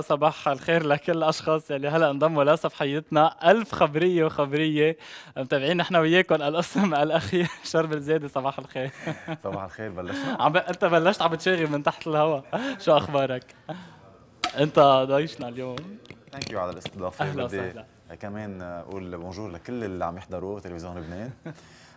صباح الخير لكل الاشخاص يلي هلا انضموا لصفحيتنا الف خبريه وخبريه متابعين نحن وياكم القسم الاخير شرب الزياده صباح الخير صباح الخير بلشنا عم انت بلشت عم تشاغي من تحت الهواء شو اخبارك انت ضايشنا اليوم ثانك يو على الاستضافه اهلا وسهلا كمان اقول بونجور لكل اللي عم يحضروا تلفزيون لبنان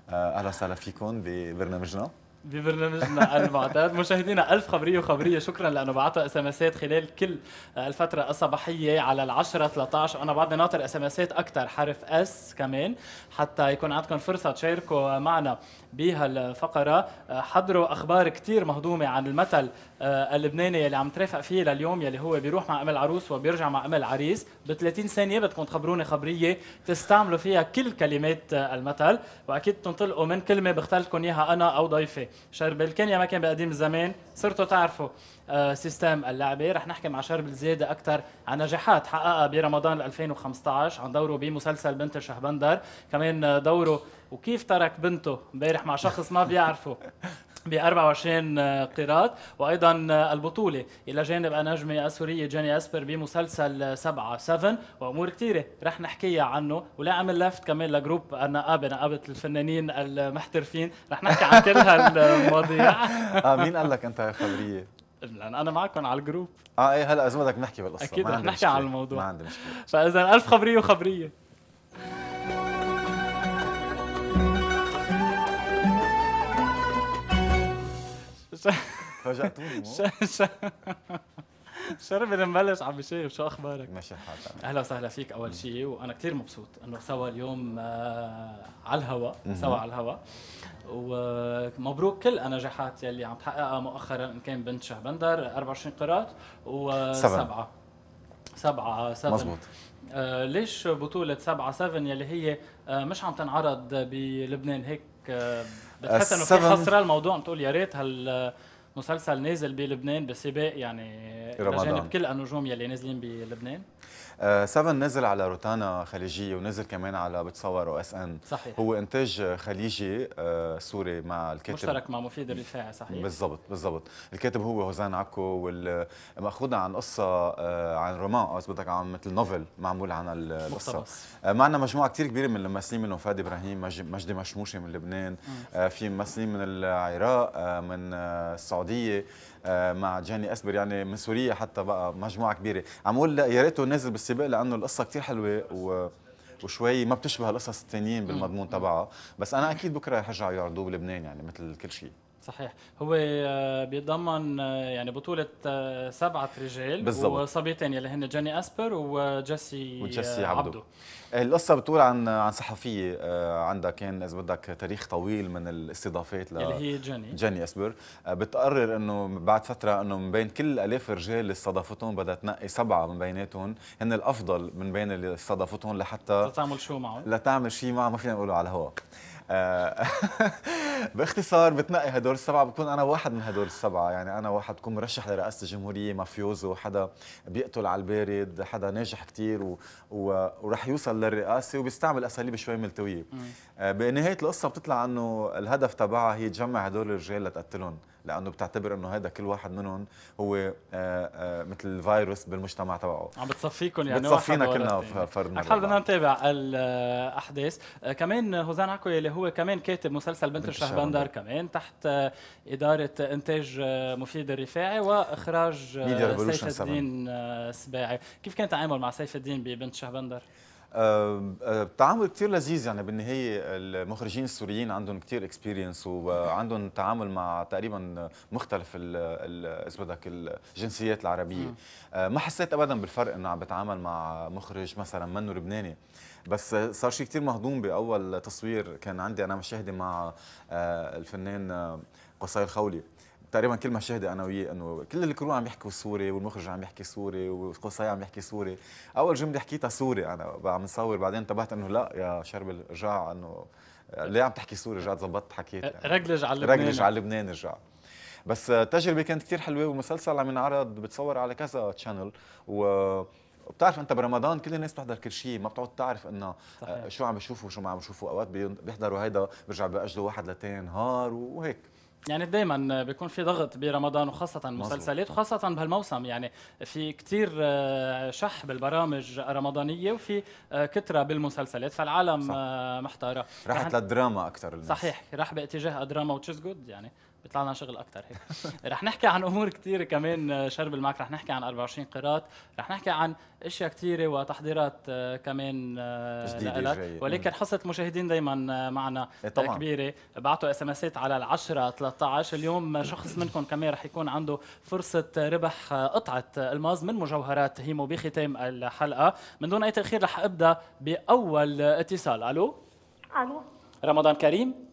آه، اهلا وسهلا فيكم ببرنامجنا ببرنامجنا المعتاد مشاهدينا ألف خبرية وخبرية شكرا لأنه بعثوا اس ام اسات خلال كل الفترة الصباحية على العشرة 13 أنا بعدني ناطر اس ام اسات أكثر حرف اس كمان حتى يكون عندكم فرصة تشاركوا معنا بهالفقره آه، حضروا اخبار كثير مهضومه عن المثل آه، اللبناني يلي عم ترافق فيه لليوم يلي هو بيروح مع ام العروس وبيرجع مع ام العريس ب 30 ثانيه بدكم تخبروني خبريه تستعملوا فيها كل كلمات آه، المثل واكيد تنطلقوا من كلمه بختار لكم اياها انا او ضيفي شربل كان يا ما كان بقديم الزمان صرتوا تعرفوا آه، سيستم اللعبه رح نحكي مع شرب الزياده اكثر عن نجاحات حققها برمضان 2015 عن دوره بمسلسل بنت شهبندر كمان آه، دوره وكيف ترك بنته امبارح مع شخص ما بيعرفه ب 24 آه، قيراط وايضا البطوله الى جانب النجمه السوريه جاني اسبر بمسلسل 7 7 وامور كثيره رح نحكيها عنه ولا عمل لفت كمان لجروب النقابه نقابه الفنانين المحترفين رح نحكي عن كل هالمواضيع مين قال لك انت خبريه لان انا معكم على الجروب اه ايه هلا اذا بدك نحكي بالقصه اكيد رح نحكي عن الموضوع ما عندي مشكله فاذا الف خبريه وخبريه فاجأتوني بدنا نبلش عم بشير شو اخبارك؟ ماشي الحال اهلا وسهلا فيك اول شيء وانا كثير مبسوط انه سوا اليوم آه، على الهواء سوا على الهواء ومبروك كل النجاحات يلي عم تحققها مؤخرا ان كان بنت شهبندر 24 قرات وسبعه سبعه سبعه مزبوط آه ليش بطولة سبعة سفن يلي هي آه مش عم تنعرض بلبنان هيك آه بتحس انه في حصرة الموضوع عم تقول يا ريت هال مسلسل نازل بلبنان بسباق يعني رمضان كل النجوم يلي نازلين بلبنان آه سفن نزل على روتانا خليجيه ونزل كمان على بتصور او اس ان صحيح هو انتاج خليجي آه سوري مع الكاتب مشترك مع مفيد الرفاعي صحيح بالضبط بالضبط الكاتب هو هوزان عكو والمأخوذة عن قصه آه عن رومان او بدك عن مثل نوفل معمول عن القصه آه معنا مجموعه كثير كبيره من الممثلين منهم فادي ابراهيم مجدي مشموشي من لبنان آه في ممثلين من العراق آه من آه، السعوديه السعوديه آه، مع جاني اسبر يعني من سوريا حتى بقى مجموعه كبيره عم اقول يا ريته نزل بالسباق لانه القصه كثير حلوه و وشوي ما بتشبه القصص التانيين بالمضمون تبعها بس انا اكيد بكره رح يرجعوا يعرضوه بلبنان يعني مثل كل شيء صحيح هو آه، بيتضمن آه، يعني بطولة آه، سبعة رجال بالزبط. وصبيتين يلي هن جاني أسبر وجيسي وجيسي عبدو. عبدو القصة بتقول عن عن صحفية عندها كان إذا بدك تاريخ طويل من الاستضافات اللي هي جاني جاني أسبر بتقرر إنه بعد فترة إنه من بين كل آلاف الرجال اللي استضافتهم بدها تنقي سبعة من بيناتهم هن الأفضل من بين اللي استضافتهم لحتى لتعمل شو معهم لتعمل شيء معهم ما فينا نقوله على هوا آه، باختصار بتنقي هدول السبعه بكون انا واحد من هدول السبعه يعني انا واحد بكون مرشح لرئاسه الجمهوريه مافيوزو حدا بيقتل على البارد حدا ناجح كثير و... و... ورح يوصل للرئاسه وبيستعمل اساليب شوي ملتويه آه، بنهايه القصه بتطلع انه الهدف تبعها هي تجمع هدول الرجال لتقتلهم لانه بتعتبر انه هذا كل واحد منهم هو آه، آه، مثل الفيروس بالمجتمع تبعه عم بتصفيكم يعني بتصفينا كلنا فرد مره بدنا نتابع الاحداث آه، كمان هوزان عكو اللي هو كمان كاتب مسلسل بنت, بنت كمان تحت اداره انتاج مفيد الرفاعي واخراج سيف الدين سباعي كيف كان تعامل مع سيف الدين ببنت الشهبندر؟ آه، آه، تعامل كثير لذيذ يعني بالنهايه المخرجين السوريين عندهم كثير اكسبيرينس وعندهم تعامل مع تقريبا مختلف اذا بدك الجنسيات العربيه آه، ما حسيت ابدا بالفرق انه عم بتعامل مع مخرج مثلا منه لبناني بس صار شيء كثير مهضوم باول تصوير كان عندي انا مشاهده مع الفنان قصي الخولي تقريبا كل ما شهدي انا وياه انه كل الكرو عم يحكوا سوري والمخرج عم يحكي سوري وقصي عم يحكي سوري اول جمله حكيتها سوري انا عم نصور بعدين انتبهت انه لا يا شربل رجع انه ليه عم تحكي سوري رجعت ظبطت حكيت يعني. رجلج على لبنان رجلج على لبنان رجع بس التجربه كانت كثير حلوه والمسلسل عم ينعرض بتصور على كذا تشانل و بتعرف انت برمضان كل الناس بتحضر كل شيء ما بتقعد تعرف انه آه، شو عم بشوفوا وشو ما عم بشوفوا اوقات بيحضروا هيدا برجع باجله واحد لتين نهار وهيك يعني دائما بيكون في ضغط برمضان وخاصة المسلسلات وخاصة بهالموسم يعني في كثير آه، شح بالبرامج الرمضانية وفي آه، كثرة بالمسلسلات فالعالم آه، محتارة راحت للدراما أكثر الناس صحيح راح باتجاه الدراما وتشيز جود يعني بيطلع لنا شغل اكثر هيك رح نحكي عن امور كثيره كمان آه، شرب الماك رح نحكي عن 24 قيراط رح نحكي عن اشياء كثيره وتحضيرات آه، كمان آه، لك ولكن حصه المشاهدين دائما معنا إيه، طبعا. كبيره بعثوا اس ام اسات على ال10 13 اليوم شخص منكم كمان رح يكون عنده فرصه ربح قطعه الماز من مجوهرات هيمو بختام الحلقه من دون اي تاخير رح ابدا باول اتصال الو الو رمضان كريم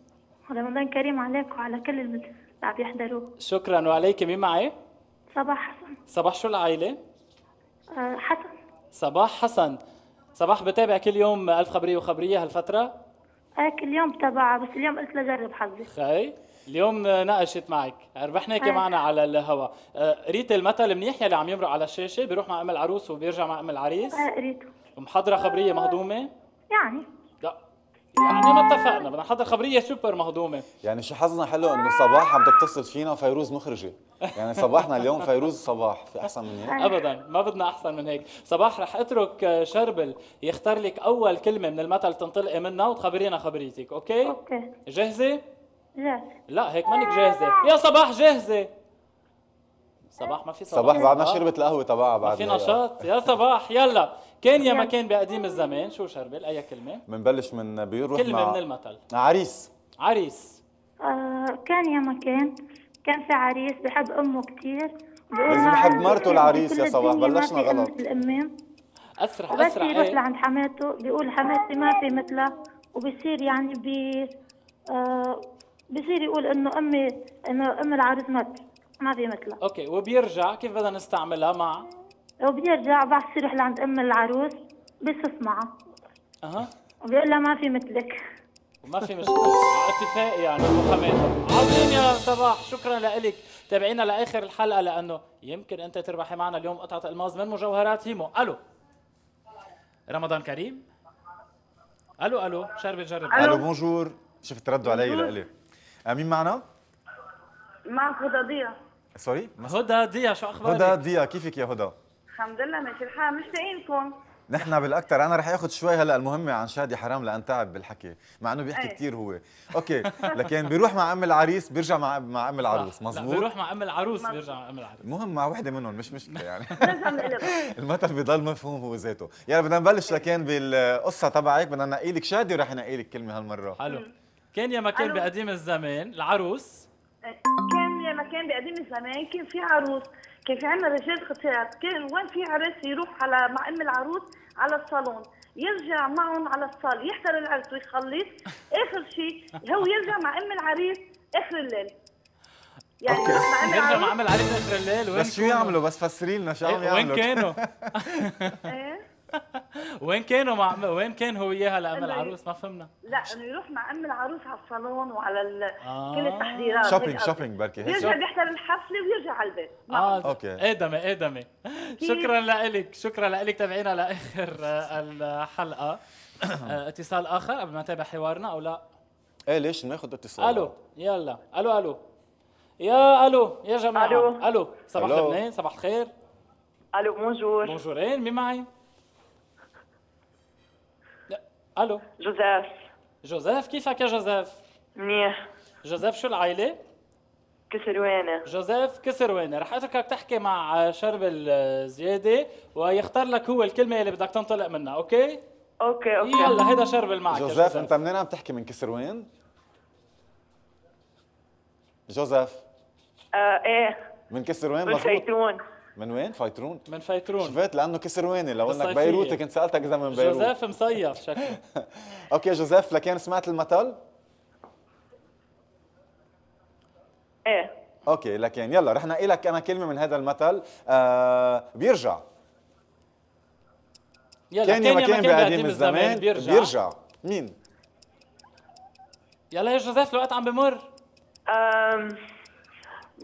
رمضان كريم عليك وعلى كل اللي عم يحضروه شكرا وعليك مين معي؟ صباح حسن صباح شو العائلة؟ أه حسن صباح حسن صباح بتابع كل يوم ألف خبرية وخبرية هالفترة؟ ايه كل يوم تبعها بس اليوم قلت لجرب حظي خي اليوم ناقشت معك ربحناك آه. معنا على الهواء قريت آه، المثل منيح يلي عم يمرق على الشاشه بيروح مع ام العروس وبيرجع مع ام العريس ايه قريته ومحضره خبريه مهضومه يعني يعني ما اتفقنا بدنا نحضر خبريه سوبر مهضومه يعني شو حظنا حلو انه صباح عم تتصل فينا فيروز مخرجه يعني صباحنا اليوم فيروز صباح في احسن من هيك أيوة. ابدا ما بدنا احسن من هيك صباح رح اترك آه، شربل يختار لك اول كلمه من المثل تنطلقي منها وتخبرينا خبريتك اوكي اوكي جاهزه جاهزه لا هيك مانك جاهزه يا صباح جاهزه صباح ما في صباح صباح بعد ما آه. شربت القهوه تبعها بعد ما في نشاط يا صباح يلا كان يا ما كان بقديم الزمان شو شربل اي كلمه بنبلش من بيروح كلمه مع... من المثل عريس عريس آه كان يا ما كان كان في عريس بحب امه كثير لازم بحب مرته العريس يا صباح بلشنا غلط الامام اسرح اسرح بس يروح ايه؟ لعند حماته بيقول حماتي ما في مثلها وبصير يعني بي آه بصير يقول انه امي انه ام العريس مات ما في مثله اوكي وبيرجع كيف بدنا نستعملها مع وبيرجع بعد يروح لعند ام العروس بصف معه اها وبيقول لها ما في مثلك وما في مشكله اتفاق يعني ابو حماد عظيم يا صباح شكرا لك تابعينا لاخر الحلقه لانه يمكن انت تربحي معنا اليوم قطعه الماز من مجوهرات هيمو الو رمضان كريم الو الو شارب جرب الو بونجور شفت ردوا علي لإلي آه، مين معنا؟ معك هدى ضيا سوري هدى ضيا شو اخبارك؟ هدى ضيا كيفك يا هدى؟ الحمد لله ماشي الحال مشتاقينكم نحن بالاكثر انا رح اخذ شوي هلا المهمه عن شادي حرام لان تعب بالحكي مع انه بيحكي إيه. كثير هو اوكي لكن بيروح مع ام العريس بيرجع مع مع ام العروس مزبوط بيروح مع ام العروس بيرجع مع ام العروس المهم مع وحده منهم مش مشكله يعني المثل بيضل مفهوم هو ذاته يلا بدنا نبلش لكن بالقصه تبعك بدنا نقي لك شادي ورح ننقي لك كلمه هالمره حلو كان يا ما كان بقديم الزمان العروس كان يا مكان بقديم الزمان كان في عروس كان في عندنا رجال خطيرات كان وين في عرس يروح على مع ام العروس على الصالون يرجع معهم على الصال يحضر العرس ويخلص اخر شيء هو يرجع مع ام العريس اخر الليل يعني مع ام يرجع مع ام العريس اخر الليل وين بس شو يعملوا بس فسري لنا شو إيه، عم يعملوا وين كانوا؟ ايه وين كانوا مع وين كان هو اياها لام العروس ما فهمنا لا انه يروح مع ام العروس على الصالون وعلى ال... آه. كل التحضيرات شوبينج يعني شوبينج بركي يرجع بيحضر الحفله ويرجع على البيت اه اوكي ادمي ادمي شكرا لك شكرا لك تابعينا لاخر آه، الحلقه آه، اتصال اخر قبل ما نتابع حوارنا او لا ايه ليش ناخذ اتصال الو يلا الو الو يا الو يا جماعه الو الو صباح لبنان صباح الخير الو بونجور بونجورين مين معي؟ الو جوزيف جوزيف كيفك يا جوزيف؟ منيح جوزيف شو العائلة؟ كسروانة جوزيف كسروانة رح اتركك تحكي مع شربل زيادة ويختار لك هو الكلمة اللي بدك تنطلق منها، اوكي؟ اوكي اوكي يلا هيدا شربل معك جوزيف, جوزيف. انت منين عم تحكي من كسروان؟ جوزيف آه ايه من كسروان مزبوط من من وين فايترون؟ من فايترون شفت لانه كسر ويني لو انك بيروتي كنت سالتك اذا من بيروت جوزيف مصيف شكله اوكي جوزيف لكان سمعت المثل؟ ايه اوكي لكن يلا رح نقي لك انا كلمه من هذا المثل آه بيرجع يلا كان يا مكان بقديم الزمان بيرجع. بيرجع مين يلا يا جوزيف الوقت عم بمر أم...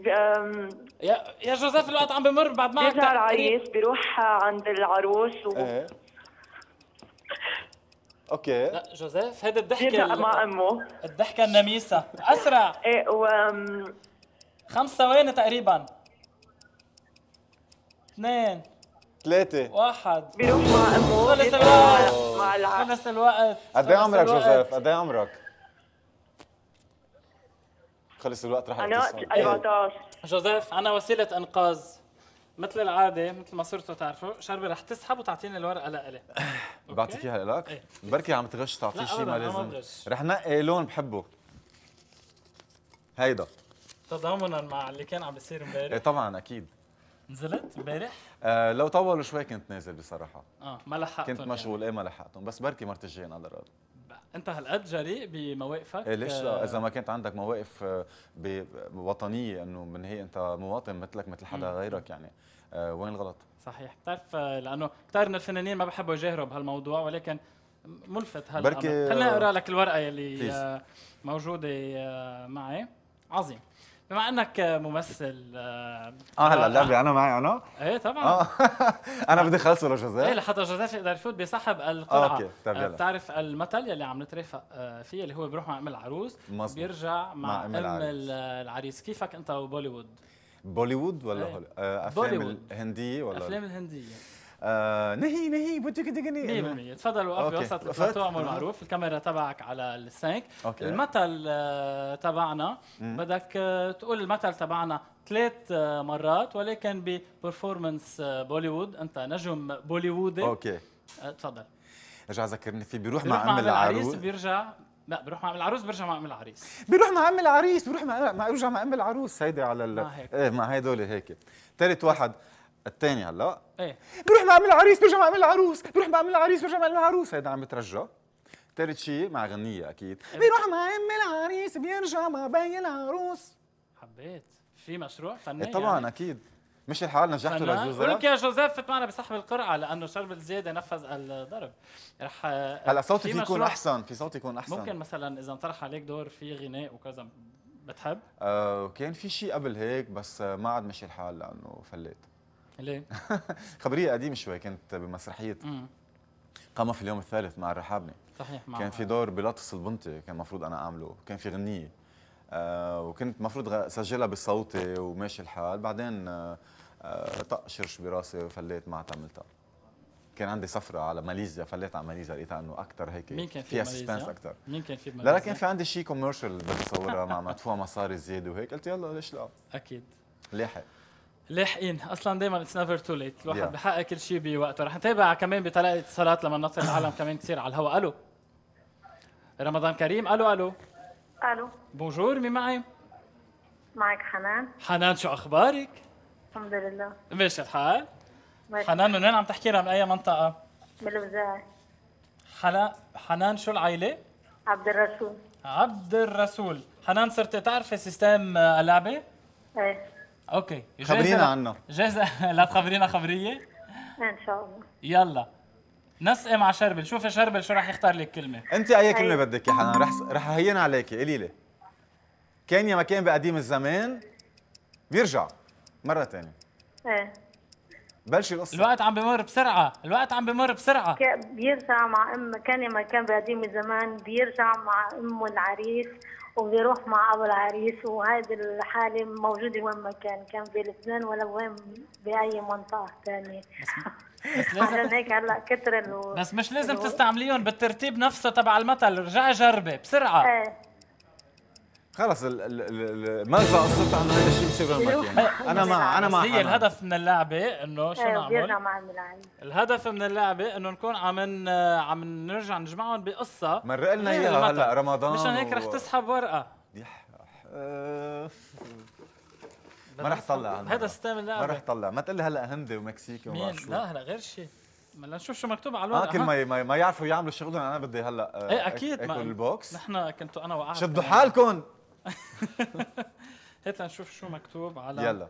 أم... يا يا جوزيف الوقت عم بمر بعد ما بيرجع العريس بيروح عند العروس و... ايه اوكي لا جوزيف هيدي الضحكه بيرجع مع امه الضحكه النميسه اسرع ايه و خمس ثواني تقريبا اثنين ثلاثة واحد بيروح مع امه خلص الوقت مع العرس خلص الوقت قد ايه عمرك جوزيف؟ قد ايه عمرك؟ خلص الوقت رح انا 14 جوزيف انا وسيله انقاذ مثل العادة مثل ما صرتوا تعرفوا شربة رح تسحب وتعطيني الورقة لإلي بعطيك اياها لك؟ إيه. بركي عم تغش تعطي شيء ما لازم رح نقي لون بحبه هيدا تضامنا مع اللي كان عم بيصير امبارح ايه طبعا اكيد نزلت امبارح؟ آه لو طولوا شوي كنت نازل بصراحة اه ما لحقتهم كنت مشغول يعني. ايه ما لحقتهم بس بركي مرت الجاي نقدر انت هالقد جريء بمواقفك إيه ليش لا آه. اذا ما كانت عندك مواقف آه، وطنيه انه من هي انت مواطن مثلك مثل حدا غيرك يعني آه، وين الغلط صحيح بتعرف لانه كثير من الفنانين ما بحبوا يجاهروا بهالموضوع ولكن ملفت هلا خليني اقرا لك الورقه يلي موجوده معي عظيم بما انك ممثل اه, آه، هلا اللعبه انا معي انا؟ ايه طبعا آه. انا بدي خلصه لجوزيف ايه لحتى جوزيف يقدر يفوت بسحب القرعه آه، اوكي طيب آه، يلا بتعرف المثل يلي عم نترافق فيه اللي هو بيروح مع ام العروس مزبوط. بيرجع مع, مع ام العريس. العريس كيفك انت وبوليوود؟ بوليوود ولا ايه. هول... افلام الهنديه ولا الافلام الهنديه آه نهي نهي بدك تقني 100% تفضل وقف بوسط البلاتو معروف الكاميرا تبعك على السينك أوكي. المثل آه، تبعنا بدك آه، تقول المثل تبعنا ثلاث آه، مرات ولكن ببرفورمانس بوليوود انت نجم بوليوودي اوكي تفضل رجع ذكرني فيه بيروح, بيروح مع عم العروس بيرجع لا بروح مع العروس برجع مع ام العريس بروح مع ام العريس بروح مع مع مع ام العروس هيدي على ال... مع هيك ايه مع هدول هيك ثالث واحد الثاني هلا ايه بروح بعمل عريس برجع بعمل عروس بروح بعمل عريس برجع بعمل عروس هيدا عم يترجى ثالث شيء مع غنية أكيد إيه؟ بيروح مع أم العريس بيرجع مع بي العروس حبيت في مشروع فني إيه يعني؟ طبعا يعني. أكيد مشي الحال نجحتوا لجوزيف يا جوزيف فت معنا بسحب القرعه لانه شرب الزياده نفذ الضرب رح هلا صوتي في يكون احسن في صوتي يكون احسن ممكن مثلا اذا انطرح عليك دور في غناء وكذا بتحب؟ آه كان في شيء قبل هيك بس ما عاد مشي الحال لانه فليت ليه؟ خبريه قديمه شوي كنت بمسرحيه قام في اليوم الثالث مع الرحابني صحيح مع كان في دور بلطس البنطي كان المفروض انا اعمله كان في غنيه آه وكنت المفروض سجلها بصوتي وماشي الحال بعدين آه, آه، طق شرش براسي وفليت ما عملتها كان عندي سفرة على ماليزيا فليت على ماليزيا لقيتها انه اكثر هيك مين كان في فيها سسبنس اكثر مين كان في ماليزيا؟ لا كان في عندي شيء كوميرشال بدي اصورها مع مدفوع مصاري زياده وهيك قلت يلا ليش لا اكيد لاحق لاحقين اصلا دائما اتس نيفر تو ليت الواحد yeah. بحقق كل شيء بوقته رح نتابع كمان بطلقه اتصالات لما نطلع العالم كمان كثير على الهواء الو رمضان كريم الو الو الو بونجور مين معي؟ معك حنان حنان شو اخبارك؟ الحمد لله ماشي الحال؟ ماشي. حنان من وين عم تحكي لنا من اي منطقة؟ من الوزاعي حلا... حنان شو العائلة؟ عبد الرسول عبد الرسول حنان صرتي تعرفي سيستم اللعبة؟ ايه اوكي خبرينا عنه جاهزه لا تخبرينا خبريه ان شاء الله يلا نسقي مع شربل شوفي شربل شو رح يختار لك كلمه انت اي كلمه أيوة. بدك يا حنان رح رح اهين عليكي قولي لي كان يا ما كان بقديم الزمان بيرجع مره ثانيه ايه بلشي القصه الوقت عم بمر بسرعه الوقت عم بمر بسرعه بيرجع مع ام كان يا ما كان بقديم الزمان بيرجع مع امه العريس وبيروح مع ابو العريس وهذه الحاله موجوده وين ما كان كان في لبنان ولا وين باي منطقه ثانيه لازم هيك هلا كتر بس مش لازم تستعمليهم بالترتيب نفسه تبع المثل رجعي جربي بسرعه ايه خلص المغزى قصدت انه هذا الشيء بصير وين أيوه. أيوه. انا مع انا مع هي الهدف من اللعبه انه شو أيوه، نعمل؟ الهدف من اللعبه انه نكون عم عم نرجع نجمعهم بقصه مرق لنا اياها هلا رمضان مشان هيك رح تسحب ورقه يح أه، ما رح طلع هذا ستام اللعبه ما رح طلع ما تقول لي هلا هندي ومكسيكي وما شو لا هلا غير شيء ما لنشوف شو مكتوب على الورقه اكل آه، كل ما ما, يعرفوا يعملوا شغلهم انا بدي هلا ايه آه، اكيد اكل البوكس نحن كنتوا انا وقعت شدوا حالكم هات نشوف شو مكتوب على يلا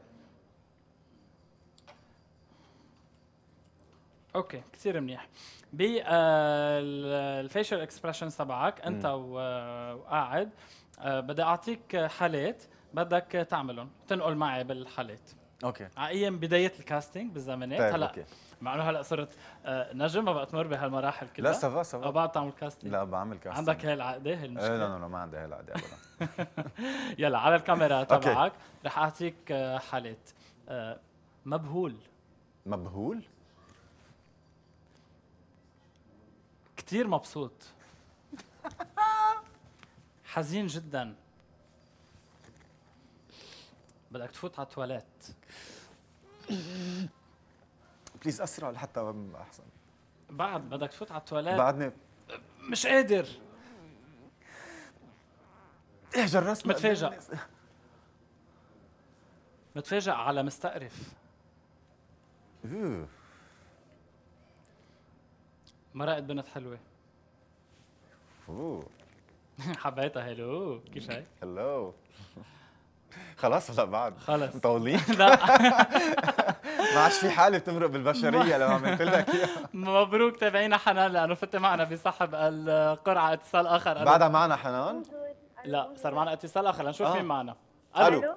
اوكي كثير منيح بالفيشل آه، اكسبريشنز تبعك انت وقاعد آه، بدي اعطيك حالات بدك تعملهم تنقل معي بالحالات اوكي على ايام بدايه الكاستنج بالزمانات طيب، هلا أوكي. مع انه هلا صرت آه، نجم ما بقى تمر بهالمراحل كلها لا سافا سافا او بعد تعمل كاستنج لا بعمل كاستنج عندك هي العقدة هي المشكلة إيه، لا لا ما عندي هي العقدة ابدا يلا على الكاميرا تبعك رح اعطيك آه، حالات آه، مبهول مبهول؟ كثير مبسوط حزين جدا بدك تفوت على التواليت بليز اسرع لحتى احسن بعد بدك تفوت على التواليت بعدني مش قادر ايه جرست متفاجئ متفاجئ على مستقرف اوه مرقت بنت حلوه اوه حبيتها هلو كيف هيك؟ هلو خلاص ولا بعد؟ خلص مطولين؟ لا ما عادش في حاله بتمرق بالبشريه لو عملت لك مبروك تابعينا حنان لانه فتت معنا بسحب القرعه اتصال اخر بعدها معنا حنان؟ لا صار معنا اتصال اخر لنشوف آه. مين معنا الو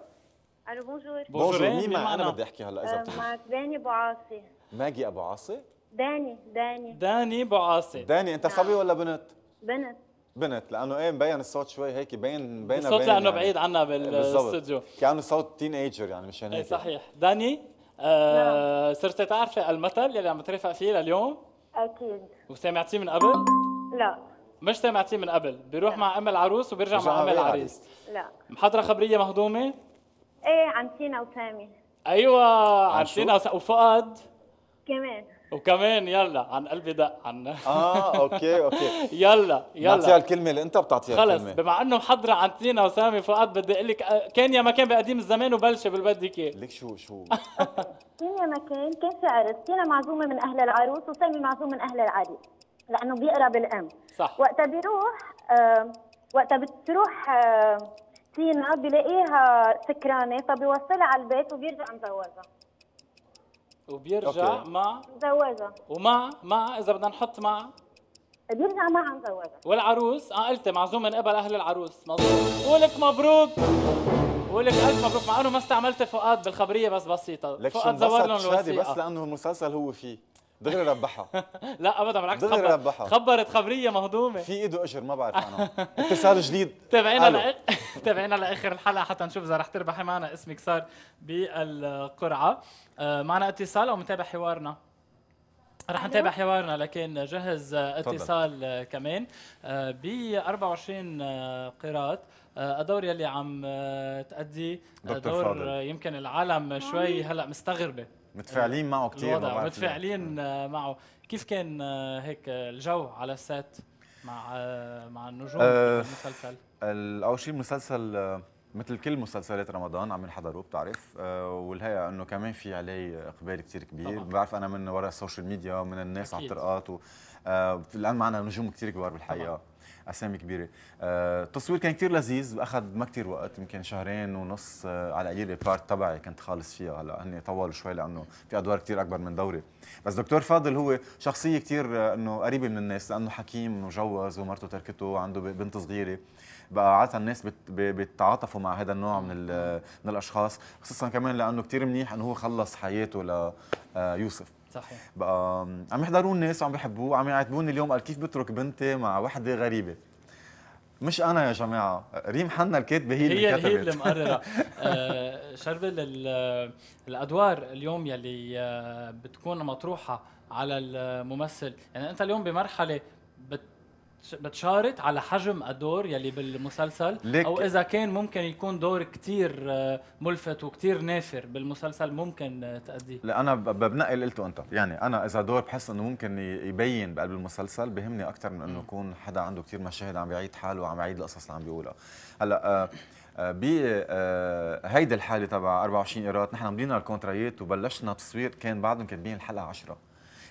الو بونجور بونجور مين معنا؟ انا بدي احكي هلا اذا آه، بتحكي معك داني ابو عاصي ماجي ابو عاصي؟ داني داني داني ابو عاصي داني انت صبي آه. ولا بنت؟ بنت بنت لانه ايه مبين الصوت شوي هيك بين بين الصوت لانه يعني بعيد عنا بالاستوديو كانه صوت تين ايجر يعني مشان هيك ايه صحيح داني نعم. آه، صرت صرتي تعرفي المثل يلي عم ترافق فيه لليوم؟ اكيد وسمعتيه من قبل؟ لا مش سمعتيه من قبل بيروح لا. مع ام العروس وبيرجع مع ام العريس لا محضره خبريه مهضومه؟ ايه عن سينا وسامي ايوه عن سينا وفؤاد كمان وكمان يلا عن قلبي دق عنا اه اوكي اوكي يلا يلا بتعطيها الكلمه اللي انت بتعطيها خلص بما انه محضره عن تينا وسامي فؤاد بدي اقول لك آه، كان يا مكان بقديم الزمان باللي بالبدك اياه لك شو شو كان يا مكان كان في عرس تينا معزومه من اهل العروس وسامي معزوم من اهل العريس لانه بيقرا بالام صح وقتها بيروح آه وقتها بتروح آه تينا بلاقيها سكرانه فبيوصلها على البيت وبيرجع مزوجها وبيرجع أوكي. مع زواجه ومع مع اذا بدنا نحط مع بيرجع مع زواجه والعروس اه قلت معزوم من قبل اهل العروس مظبوط ولك مبروك بقول الف مبروك مع انه ما استعملت فؤاد بالخبريه بس بسيطه لك فؤاد زور لهم الوثيقه بس لانه المسلسل هو فيه دغري ربحها لا ابدا بالعكس دغري خبر... ربحها خبرت خبريه مهضومه في ايده اجر ما بعرف انا اتصال جديد تابعينا تابعينا لاخر الحلقه حتى نشوف اذا رح تربحي معنا اسمك صار بالقرعه آه، معنا اتصال او متابع حوارنا رح نتابع حوارنا لكن جهز اتصال آه، كمان آه، ب 24 قيراط الدور يلي عم تأدي دور فاضل. يمكن العالم شوي هلا مستغربه متفاعلين معه كثير متفاعلين آه، معه كيف كان آه، هيك آه، الجو على السات مع مع النجوم المسلسل اول شيء المسلسل مثل كل مسلسلات رمضان عم ينحضروا بتعرف أه والهيئه انه كمان في عليه اقبال كثير كبير طبعا. بعرف انا من وراء السوشيال ميديا ومن الناس أكيد. على الطرقات و... الان معنا نجوم كثير كبار بالحقيقه طبعا. اسامي كبيره آه، التصوير كان كثير لذيذ واخذ ما كثير وقت يمكن شهرين ونص آه، على القليله البارت تبعي كنت خالص فيها هلا هن طولوا شوي لانه في ادوار كثير اكبر من دوري بس دكتور فاضل هو شخصيه كثير آه، انه قريبه من الناس لانه حكيم وجوز ومرته تركته وعنده بنت صغيره بقى عاده الناس بيتعاطفوا مع هذا النوع من من الاشخاص خصوصا كمان لانه كثير منيح انه هو خلص حياته ليوسف صحيح بقى عم يحضرون الناس وعم بحبوه عم يعاتبوني اليوم قال كيف بترك بنتي مع وحده غريبه مش انا يا جماعه ريم حنا الكاتبه هي, اللي كتبت هي اللي مقرره آه شربل الادوار اليوم يلي آه، بتكون مطروحه على الممثل يعني انت اليوم بمرحله بت بتشارط على حجم الدور يلي بالمسلسل ليك او اذا كان ممكن يكون دور كتير آه، ملفت وكتير نافر بالمسلسل ممكن آه، تأديه لا انا ببنقي اللي قلته انت يعني انا اذا دور بحس انه ممكن يبين بقلب المسلسل بهمني اكثر من انه يكون حدا عنده كتير مشاهد عم بيعيد حاله وعم يعيد القصص اللي عم بيقولها هلا آه، ب هيدي الحاله تبع 24 ايراد نحن عملنا الكونترايات وبلشنا تصوير كان بعدهم كاتبين الحلقه 10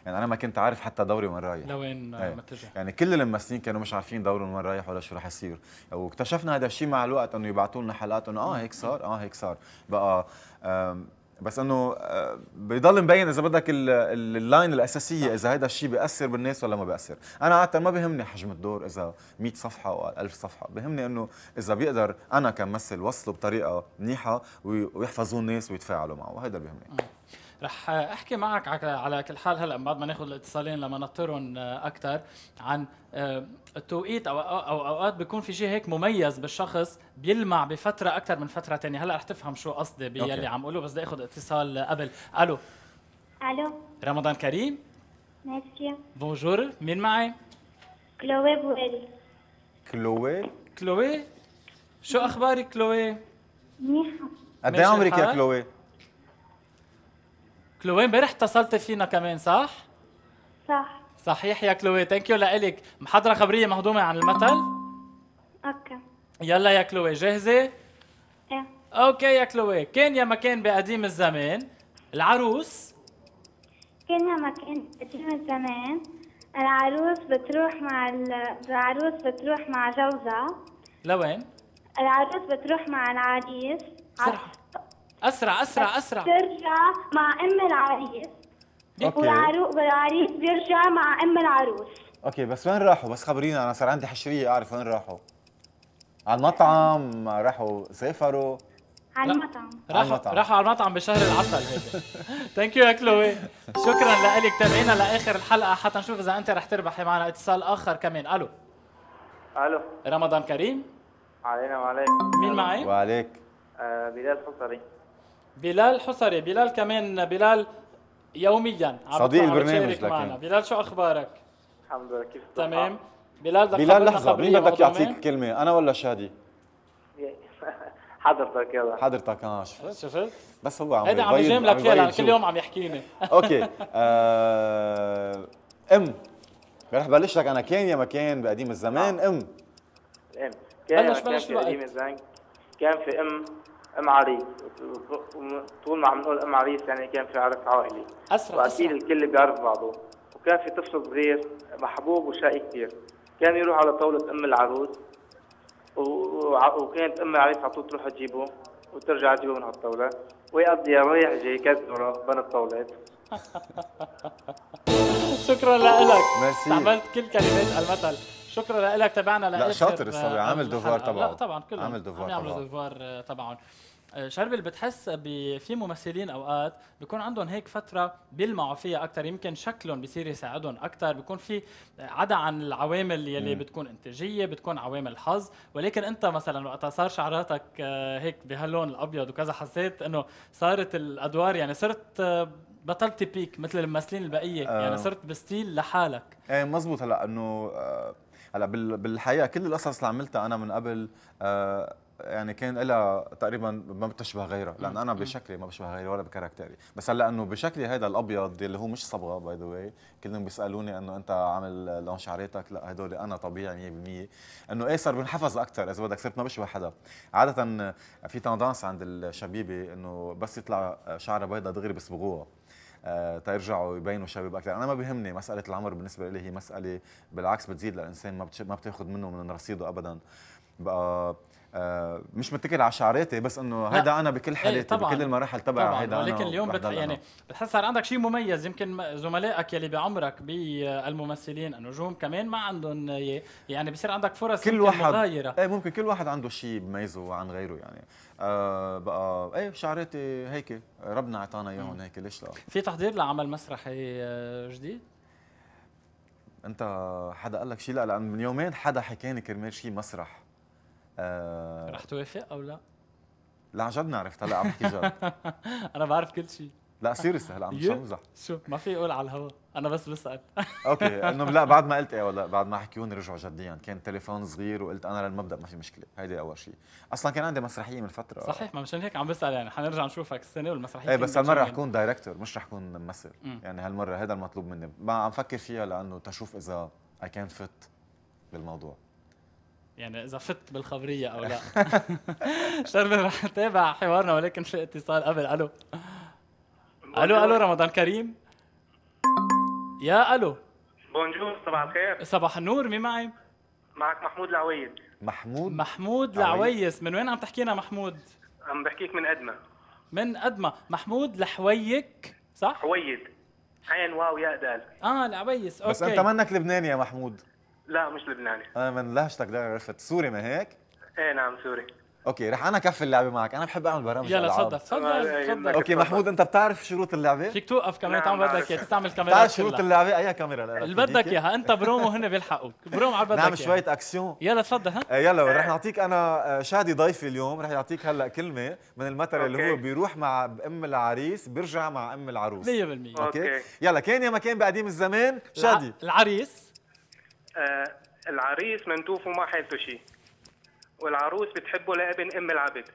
يعني انا ما كنت عارف حتى دوري وين رايح لوين متجه يعني كل الممثلين كانوا مش عارفين دورهم وين رايح ولا شو رح يصير واكتشفنا هذا الشيء مع الوقت انه يبعثوا لنا حلقات انه اه هيك صار اه هيك صار بقى بس انه آه، بيضل مبين اذا بدك اللاين الاساسيه اذا هذا الشيء بياثر بالناس ولا ما بياثر انا عاده ما بهمني حجم الدور اذا 100 صفحه او 1000 صفحه بهمني انه اذا بيقدر انا كممثل وصله بطريقه منيحه ويحفظوه الناس ويتفاعلوا معه وهذا بيهمني رح احكي معك على كل حال هلا بعد ما ناخذ الاتصالين لما نطرهم آه، اكثر عن آه، التوقيت او او اوقات بيكون في شيء هيك مميز بالشخص بيلمع بفتره اكثر من فتره ثانيه هلا رح تفهم شو قصدي باللي عم اقوله بس بدي اخذ اتصال قبل الو الو رمضان كريم ميرسي بونجور مين معي كلوي بويل كلوي كلوي شو اخبارك كلوي منيحه قد ايه عمرك يا كلوي كلوي امبارح اتصلت فينا كمان صح؟ صح صحيح يا كلوي ثانك يو لك محضرة خبرية مهضومة عن المثل؟ اوكي يلا يا كلوي جاهزة؟ ايه اوكي يا كلوي كان يا ما كان بقديم الزمان العروس كان يا ما كان بقديم الزمان العروس بتروح مع ال... العروس بتروح مع جوزها لوين؟ العروس بتروح مع العريس بسرعة اسرع اسرع اسرع بترجع مع ام العريس اوكي والعريس بيرجع مع ام العروس اوكي بس وين راحوا بس خبرينا انا صار عندي حشريه اعرف وين راحوا على المطعم راحوا سافروا على المطعم راحوا راحوا على المطعم بشهر العسل هيدا ثانك يو يا كلوي شكرا لك تابعينا لاخر الحلقه حتى نشوف اذا انت رح تربحي معنا اتصال اخر كمان الو الو رمضان كريم علينا وعليك مين معي؟ وعليك آه بلال حصري بلال حصري بلال كمان بلال يوميا صديق البرنامج لكن معنا. بلال شو اخبارك؟ الحمد لله كيف تمام بلال بلال لحظه مين بدك يعطيك كلمه انا ولا شادي؟ حضرتك يلا حضرتك اه شفت شفت بس هو عم هيدا عم يجاملك فيها فيها كل يوم عم يحكيني اوكي آه... ام رح بلش لك انا كان يا ما كان بقديم الزمان نعم. ام ام كان بلش بلش الزمان كان في ام ام عريس طول ما عم نقول ام عريس يعني كان في عرس عائلي اسرع واكيد الكل بيعرف بعضه وكان في طفل صغير محبوب وشقي كثير كان يروح على طاوله ام العروس وكانت ام العريس على طول تروح تجيبه وترجع تجيبه من هالطاوله ويقضي رايح جاي كذبه بين الطاولات شكرا لك ميرسي استعملت كل كلمات المثل شكرا لك تبعنا لا شاطر آه، الصبي عامل دوفوار طبعا لا طبعا كلهم عامل دوفوار عامل دوفوار تبعهم آه، آه، شربل بتحس في ممثلين اوقات بيكون عندهم هيك فتره بيلمعوا فيها اكثر يمكن شكلهم بصير يساعدهم اكثر بيكون في عدا عن العوامل يلي مم. بتكون انتاجيه بتكون عوامل حظ ولكن انت مثلا وقتها صار شعراتك هيك بهاللون الابيض وكذا حسيت انه صارت الادوار يعني صرت بطلت بيك مثل الممثلين البقيه يعني صرت بستيل لحالك ايه مزبوط هلا انه هلا بالحقيقه كل القصص اللي عملتها انا من قبل آه، يعني كان لها تقريبا ما بتشبه غيرها لان انا بشكلي ما بشبه غيري ولا بكاركتري بس هلا انه بشكلي هذا الابيض اللي هو مش صبغه باي ذا واي كلهم بيسالوني انه انت عامل لون شعريتك لا هدول انا طبيعي 100% انه ايه صار بنحفظ اكثر اذا بدك صرت ما بشبه حدا عاده في تندانس عند الشبيبه انه بس يطلع شعره بيضة دغري بيصبغوها آه، تيرجعوا يبينوا شباب اكثر انا ما بيهمني مساله العمر بالنسبه لي هي مساله بالعكس بتزيد للانسان ما بتاخذ منه من رصيده ابدا بقى آه، مش متكل على شعراتي بس انه هيدا انا بكل حالاتي إيه، بكل المراحل تبعي هيدا انا ولكن اليوم بتح... يعني بتحس صار عندك شيء مميز يمكن زملائك يلي بعمرك بالممثلين النجوم كمان ما عندهم يعني بصير عندك فرص كل واحد مغايره ايه ممكن كل واحد عنده شيء بميزه عن غيره يعني آه بقى ايه شعراتي هيك ربنا اعطانا اياهم هيك ليش لا في تحضير لعمل مسرحي آه، جديد؟ انت حدا قال لك شيء لا لان من يومين حدا حكاني كرمال شيء مسرح آه، رح توافق او لا؟ لا عن جد نعرف هلا عم بحكي جد انا بعرف كل شيء لا سيريس هلا عم بمزح شو ما في اقول على الهواء انا بس بسال اوكي انه لا بعد ما قلت ايه ولا بعد ما حكيوني رجعوا جديا كان تليفون صغير وقلت انا للمبدا ما في مشكله هيدي اول شيء اصلا كان عندي مسرحيه من فتره صحيح ما مشان هيك عم بسال يعني حنرجع نشوفك السنه والمسرحيه ايه بس هالمره رح اكون دايركتور مش رح اكون ممثل يعني هالمره هذا المطلوب مني ما عم فكر فيها لانه تشوف اذا اي كان فت بالموضوع يعني اذا فت بالخبريه او لا شربة رح تابع حوارنا ولكن في اتصال قبل الو الو الو رمضان كريم يا الو بونجور صباح الخير صباح النور مين معي؟ معك محمود العويس محمود محمود العويس من وين عم تحكينا محمود؟ عم بحكيك من قدمة من قدمة محمود لحويك صح؟ حويد عين واو يا دال اه العويس اوكي بس انت منك لبناني يا محمود لا مش لبناني انا من لهجتك ده عرفت سوري ما هيك؟ ايه نعم سوري اوكي رح انا كفي اللعبه معك انا بحب اعمل برامج يلا تفضل تفضل أيوة، تفضل اوكي محمود انت بتعرف شروط اللعبه فيك توقف كمان نعم تعمل نعم. بدك اياها تستعمل كاميرا بتعرف شروط اللعبه اي كاميرا اللي بدك اياها انت بروم وهن بيلحقوك بروم على نعم، بدك نعم شويه اكسيون يلا تفضل ها يلا رح نعطيك انا آه، شادي ضيفي اليوم رح يعطيك هلا كلمه من المثل اللي هو بيروح مع ام العريس بيرجع مع ام العروس 100% اوكي يلا كان يا ما كان بقديم الزمان شادي العريس آه العريس منتوفه ما حيلته شيء والعروس بتحبه لابن ام العبد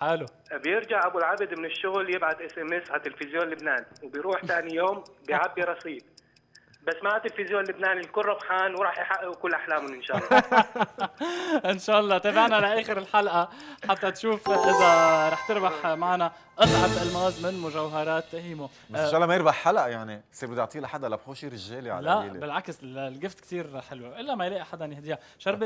حاله بيرجع ابو العبد من الشغل يبعث اس ام اس على تلفزيون لبنان وبيروح ثاني يوم بيعبي رصيد بس مع التلفزيون اللبناني الكل ربحان وراح يحققوا كل احلامهم ان شاء الله ان شاء الله تابعنا لاخر الحلقه حتى تشوف اذا رح تربح معنا قطعه الماز من مجوهرات هيمو بس ان شاء الله ما يربح حلقه يعني بصير بدي اعطيه لحدا لبخوشي رجالي على لا بالعكس الجفت كثير حلوه الا ما يلاقي حدا يهديها شرب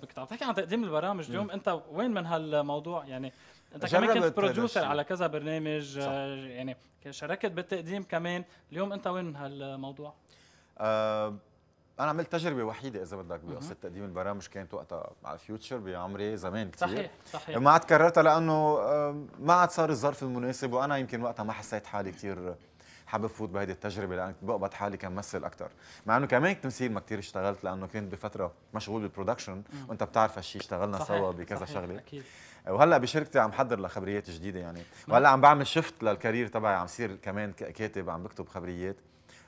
كنت عم تحكي عن تقديم البرامج اليوم انت وين من هالموضوع يعني انت كمان كنت بروديوسر على كذا برنامج صح. آه، يعني شاركت بالتقديم كمان اليوم انت وين من هالموضوع آه، انا عملت تجربه وحيده اذا بدك بقصه تقديم البرامج كانت وقتها على الفيوتشر بعمري زمان كثير صحيح صحيح ما عاد كررتها لانه آه، ما عاد صار الظرف المناسب وانا يمكن وقتها ما حسيت حالي كثير حابب فوت بهيدي التجربه لانه بقبض حالي كممثل اكثر مع انه كمان التمثيل ما كثير اشتغلت لانه كنت بفتره مشغول بالبرودكشن وانت بتعرف هالشيء اشتغلنا سوا بكذا صحيح شغله اكيد وهلا بشركتي عم حضر لخبريات جديده يعني وهلا عم بعمل شفت للكارير تبعي عم صير كمان كاتب عم بكتب خبريات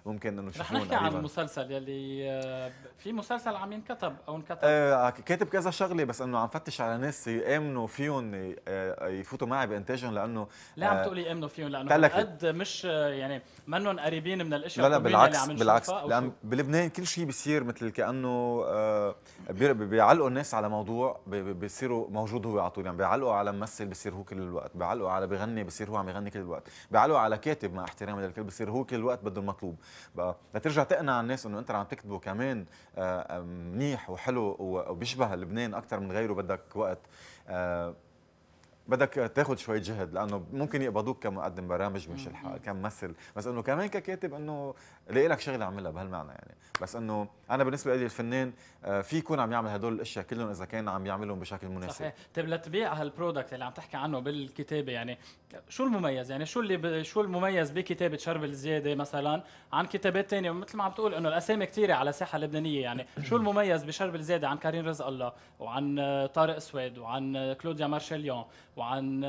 ممكن انه يشوفون رح نحكي عن المسلسل يلي آه، في مسلسل عم ينكتب او انكتب آه،, آه كاتب كذا شغله بس انه عم فتش على ناس يامنوا فيهم آه، يفوتوا معي بانتاجهم لانه لا عم تقولي يامنوا فيهم لانه قد مش يعني منهم قريبين من الاشياء لا لا بالعكس اللي عم بالعكس لان بلبنان كل شيء بيصير مثل كانه آه بيعلقوا الناس على موضوع بيصيروا موجود هو على طول يعني بيعلقوا على ممثل بيصير هو كل الوقت بيعلقوا على بغني بيصير هو عم يغني كل الوقت بيعلقوا على كاتب مع احترامي للكل بيصير هو كل الوقت بده المطلوب بقى لترجع تقنع الناس انه انت عم تكتبه كمان آه، آه، منيح وحلو وبيشبه لبنان اكثر من غيره بدك وقت آه، بدك تاخذ شوي جهد لانه ممكن يقبضوك كمقدم برامج مش الحال كممثل بس انه كمان ككاتب انه لاقي لك شغله عملها بهالمعنى يعني بس انه انا بالنسبه لي الفنان آه، في يكون عم يعمل هدول الاشياء كلهم اذا كان عم يعملهم بشكل مناسب صحيح طيب لتبيع هالبرودكت اللي عم تحكي عنه بالكتابه يعني شو المميز يعني شو اللي ب... شو المميز بكتابه شرب الزياده مثلا عن كتابات ثانيه مثل ما عم تقول انه الاسامي كثيره على الساحه اللبنانيه يعني شو المميز بشرب الزياده عن كريم رزق الله وعن آه، طارق سويد وعن آه، كلوديا مارشاليون وعن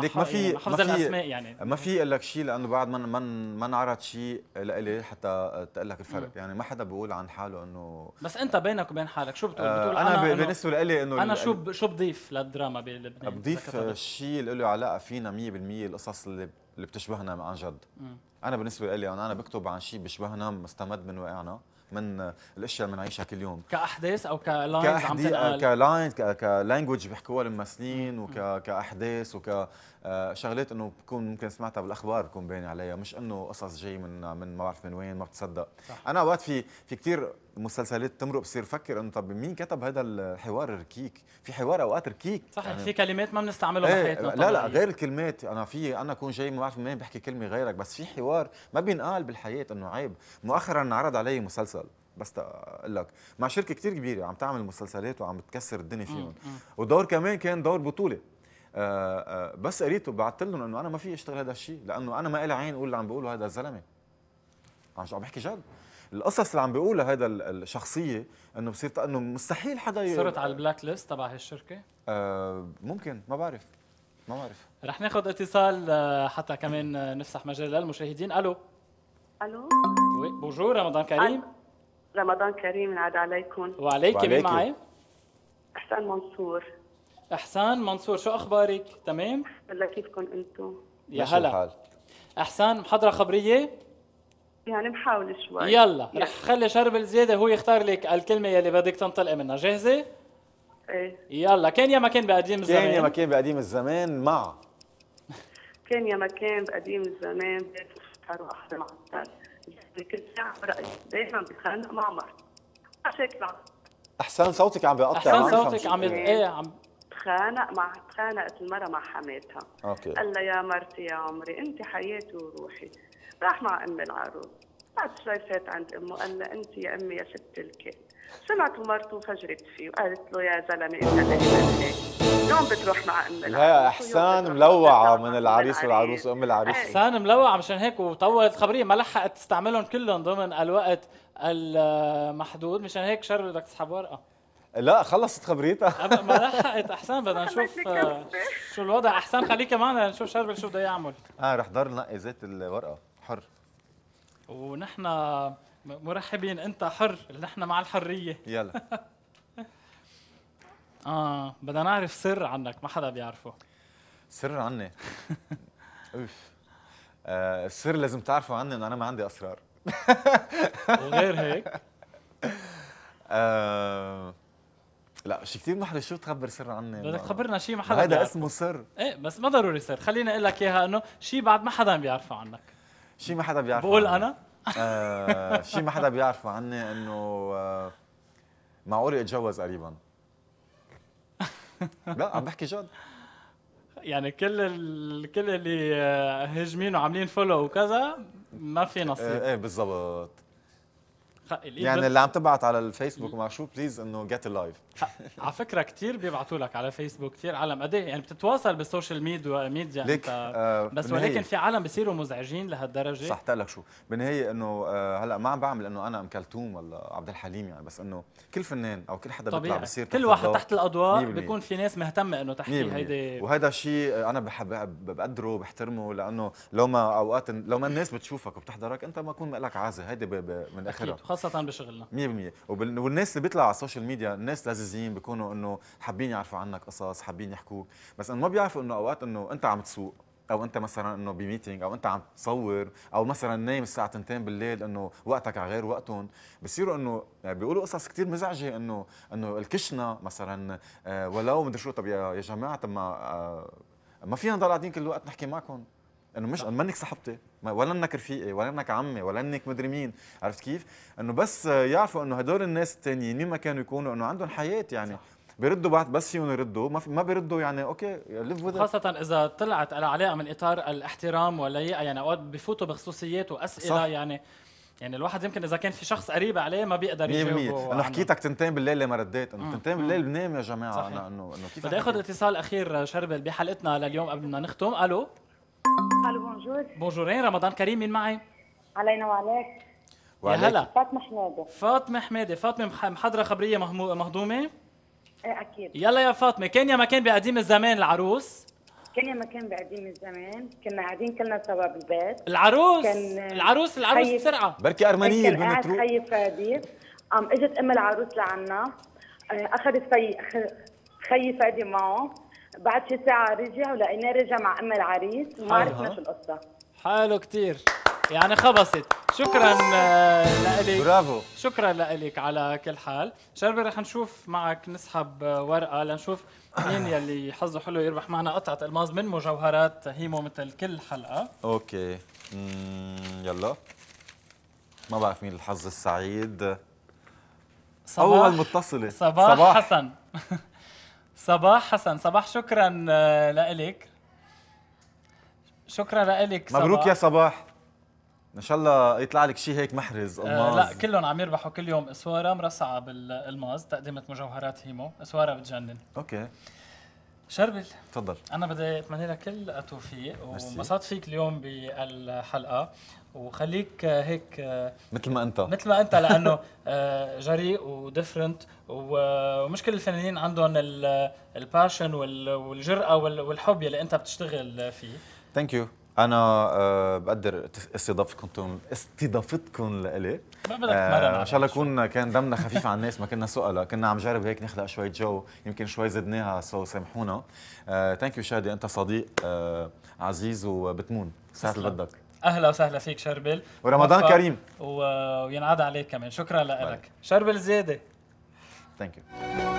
ليك ما في يعني حفظ ما الاسماء يعني ما في اقول لك شيء لانه بعد ما ما ما انعرض شيء لإلي حتى تقول لك الفرق مم. يعني ما حدا بيقول عن حاله انه بس انت بينك وبين حالك شو بتقول, آه، بتقول انا, أنا بالنسبه لإلي انه انا شو شو بضيف للدراما بلبنان بضيف شيء اللي له علاقه فينا 100% القصص اللي اللي بتشبهنا عن جد مم. انا بالنسبه لي يعني انا بكتب عن شيء بيشبهنا مستمد من واقعنا من الاشياء اللي بنعيشها كل يوم كاحداث او كلاينز عم تنقال كلاينز كلانجوج بيحكوها الممثلين وكاحداث وك آه، شغلات انه بكون ممكن سمعتها بالاخبار بكون باين عليها مش انه قصص جاي من من ما بعرف من وين ما بتصدق صح. انا اوقات في في كثير مسلسلات تمرق بصير فكر انه طب مين كتب هذا الحوار الركيك في حوار اوقات ركيك صح يعني, يعني في كلمات ما بنستعملها ايه بحياتنا لا لا غير الكلمات انا في انا اكون جاي ما بعرف من وين بحكي كلمه غيرك بس في حوار ما بينقال بالحياه انه عيب مؤخرا عرض علي مسلسل بس اقول لك مع شركه كثير كبيره عم تعمل مسلسلات وعم تكسر الدنيا فيهم ودور كمان كان دور بطوله آه، آه، بس قريته بعثت لهم انه انا ما في اشتغل هذا الشيء لانه انا ما لي عين اقول اللي عم بقوله هذا الزلمه عم بحكي جد القصص اللي عم بيقولها هذا الشخصيه انه بصير انه مستحيل حدا ي... صرت على البلاك ليست تبع هالشركه؟ آه ممكن ما بعرف ما بعرف رح ناخذ اتصال آه، حتى كمان نفسح مجال للمشاهدين الو الو وي بونجور رمضان كريم رمضان كريم العاد عليكم وعليك مين معي؟ احسان منصور احسان منصور شو اخبارك تمام الله كيفكم انتم يا هلا احسان محضره خبريه يعني محاولة شوي يلا رح خلي شرب الزيادة هو يختار لك الكلمة يلي بدك تنطلقي منها جاهزة؟ ايه يلا كان يا ما كان بقديم الزمان كان يا ما كان بقديم الزمان مع كان يا ما كان بقديم الزمان بيت الشعر واحد بكل كنت رأيي دائما بخانق مع مرتي يعني أحسن صوتك عم بيقطع أحسن صوتك عم إيه. ايه عم تخانق مع تخانقت المرة مع حماتها اوكي قال لها يا مرتي يا عمري انت حياتي وروحي راح مع ام العروس بعد شوي فات عند امه قال لها انت يا امي يا ست الكل سمعت مرته فجرت فيه وقالت له يا زلمه انت دليل يوم بتروح مع ام العروس هي احسان ملوعه من العريس والعروس وام العريس احسان ملوعه مشان هيك وطولت خبريه ما لحقت تستعملهم كلهم ضمن الوقت المحدود مشان هيك شر بدك تسحب ورقه لا خلصت خبريتها ما لحقت احسن بدنا نشوف شو الوضع احسن خليك معنا نشوف شربل شو بده يعمل اه رح ضل نقي زيت الورقه حر ونحن مرحبين انت حر نحن مع الحريه يلا اه بدنا نعرف سر عنك ما حدا بيعرفه سر عني اوف آه السر لازم تعرفه عني انه انا ما عندي اسرار وغير هيك آه لا شي كثير محرج شو تخبر سر عني بدك تخبرنا شيء ما حدا هذا اسمه سر ايه بس ما ضروري سر خليني اقول لك اياها انه شيء بعد ما حدا بيعرفه عنك شيء ما حدا بيعرفه بقول انا آه شيء ما حدا بيعرفه عني انه آه معقول اتجوز قريبا لا عم بحكي جد يعني كل ال... كل اللي آه، هاجمين وعاملين فولو وكذا ما في إيه، نصيب ايه, ايه بالضبط يعني اللي عم تبعت على الفيسبوك مع شو بليز انه جيت لايف على فكره كثير بيبعثوا لك على فيسبوك كثير عالم قد إيه؟ يعني بتتواصل بالسوشيال ميديا ميديا ليك انت آه بس ولكن في عالم بصيروا مزعجين لهالدرجه صح لك شو بالنهايه انه آه هلا ما عم بعمل انه انا ام كلثوم ولا عبد الحليم يعني بس انه كل فنان او كل حدا بيطلع بصير كل واحد تحت الاضواء بيكون في ناس مهتمه انه تحكي هيدي وهذا الشيء آه، انا بحب بقدره بحترمه لانه لو ما اوقات لو ما الناس بتشوفك وبتحضرك انت ما يكون لك عازه هيدي من اخرها خاصة بشغلنا 100% والناس اللي بيطلع على السوشيال ميديا الناس لذيذين بيكونوا انه حابين يعرفوا عنك قصص حابين يحكوك بس انه ما بيعرفوا انه اوقات انه انت عم تسوق او انت مثلا انه بميتينج او انت عم تصور او مثلا نايم الساعه 2 بالليل انه وقتك على غير وقتهم بصيروا انه يعني بيقولوا قصص كثير مزعجه انه انه الكشنا مثلا آه، ولو مدري شو طب يا جماعه طب ما آه، ما فينا نضل قاعدين كل الوقت نحكي معكم انه مش انه منك صاحبتي ولا انك رفيقي ولا انك عمي ولا انك مدري مين عرفت كيف انه بس يعرفوا انه هدول الناس الثانيين مين ما كانوا يكونوا انه عندهم حياه يعني صح. بيردوا بعد بس فيهم يردوا ما, في ما بيردوا يعني اوكي ليف خاصة إذا طلعت العلاقة من إطار الاحترام واللياقة يعني أوقات بفوتوا بخصوصيات وأسئلة صح. يعني يعني الواحد يمكن اذا كان في شخص قريب عليه ما بيقدر يجاوبه انا حكيتك تنتين بالليل ما رديت انه تنتين بالليل بنام يا جماعه صحيح. انا انه انه كيف بدي اخذ اتصال اخير شربل بحلقتنا لليوم قبل ما نختم الو الو بونجور بونجورين رمضان كريم مين معي؟ علينا وعليك يا هلا فاطمه حماده فاطمه حماده فاطمه محضره خبريه مهضومه؟ ايه اكيد يلا يا فاطمه كان يا ما كان بقديم الزمان العروس كان يا ما كان بقديم الزمان كنا قاعدين كلنا سوا بالبيت العروس كان العروس العروس خيف. بسرعه بركي ارمنيه كان قاعد خيي فادي قام اجت ام العروس لعنا اخذت في خي فادي معه بعد شي ساعه رجع ولقيناه رجع مع ام العريس وما عرفنا شو القصه حلو كثير يعني خبصت شكرا آه، لك برافو شكرا لك على كل حال شربي رح نشوف معك نسحب آه، ورقه لنشوف مين يلي حظه حلو يربح معنا قطعه الماز من مجوهرات هيمو مثل كل حلقه اوكي يلا ما بعرف مين الحظ السعيد صباح اول متصله صباح, صباح. حسن صباح حسن صباح شكرا آه، لك شكرا لك مبروك يا صباح ان شاء الله يطلع لك شيء هيك محرز آه، الماس آه لا كلهم عم يربحوا كل يوم اسواره مرصعه بالالماس تقدمت مجوهرات هيمو اسواره بتجنن اوكي شربل تفضل انا بدي اتمنى لك كل التوفيق وانبسطت فيك اليوم بالحلقه وخليك هيك مثل ما انت مثل ما انت لانه آه، جريء وديفرنت كل الفنانين عندهم الباشن والجراه والحب يلي انت بتشتغل فيه ثانك يو انا آه، بقدر استضافتكم استضافتكم لإلي ما بدك آه، ان شاء الله يكون كان دمنا خفيف على الناس ما كنا سؤال كنا عم نجرب هيك نخلق شوي جو يمكن شوي زدناها سو سامحونا ثانك يو شادي انت صديق عزيز وبتمون ساعة اللي بدك اهلا وسهلا فيك شربل ورمضان كريم وينعاد عليك كمان شكرا لك شربل زياده ثانك يو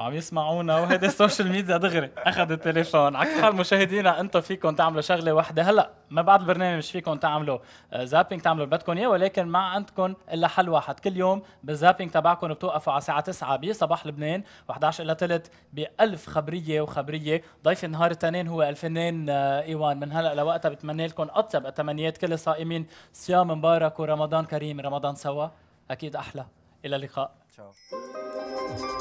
وعم يسمعونا وهيدي السوشيال ميديا دغري اخذ التليفون على كل حال مشاهدينا انتم فيكم تعملوا شغله واحده هلا ما بعد البرنامج فيكم تعملوا زابينج آه، تعملوا اللي بدكم اياه ولكن ما عندكم الا حل واحد كل يوم بالزابينج تبعكم بتوقفوا على الساعه 9 بصباح لبنان و11 الا ثلث ب 1000 خبريه وخبريه ضيف النهار التنين هو الفنان آه، ايوان من هلا لوقتها بتمنى لكم اطيب التمنيات كل الصائمين صيام مبارك ورمضان كريم رمضان سوا اكيد احلى الى اللقاء تشاو